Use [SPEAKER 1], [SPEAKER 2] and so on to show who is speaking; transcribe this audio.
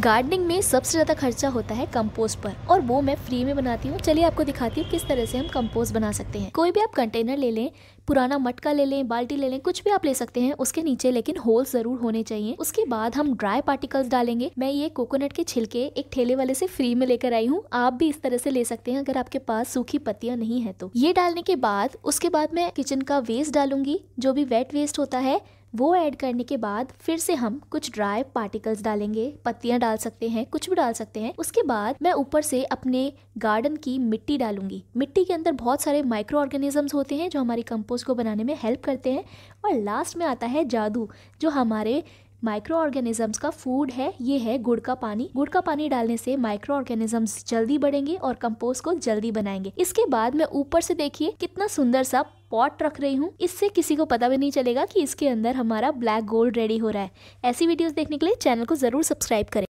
[SPEAKER 1] gardening में सबसे ज़्यादा खर्चा होता है कंपोस्ट पर और वो मैं फ्री में बनाती हूँ चलिए आपको दिखाती हूँ किस तरह से हम कंपोस्ट बना सकते हैं कोई भी आप कंटेनर ले लें पुराना मटका ले लें बाल्टी ले लें कुछ भी आप ले सकते हैं उसके नीचे लेकिन होल जरूर होने चाहिए उसके बाद हम ड्राई पार्टिकल्स डालेंगे मैं ये कोकोनट के छिलके एक ठेले वाले से फ्री में लेकर आई हूँ आप भी इस तरह से ले सकते हैं अगर आपके पास सूखी पत्तियां नहीं है तो ये डालने के बाद उसके बाद मैं किचन का वेस्ट डालूंगी जो भी वेट वेस्ट होता है वो ऐड करने के बाद फिर से हम कुछ ड्राई पार्टिकल्स डालेंगे पत्तियां डाल सकते हैं कुछ भी डाल सकते हैं उसके बाद मैं ऊपर से अपने गार्डन की मिट्टी डालूंगी मिट्टी के अंदर बहुत सारे माइक्रो ऑर्गेनिजम्स होते हैं जो हमारी कंपोस्ट ग्लूकोज को बनाने में हेल्प करते हैं और लास्ट में आता है जादू जो हमारे माइक्रो ऑर्गेनिजम्स का फूड है ये है गुड़ का पानी गुड़ का पानी डालने से माइक्रो ऑर्गेनिजम्स जल्दी बढ़ेंगे और कंपोस्ट को जल्दी बनाएंगे इसके बाद में ऊपर से देखिए कितना सुंदर सा पॉट रख रही हूँ इससे किसी को पता भी नहीं चलेगा कि इसके अंदर हमारा ब्लैक गोल्ड रेडी हो रहा है ऐसी वीडियोस देखने के लिए चैनल को जरूर सब्सक्राइब करें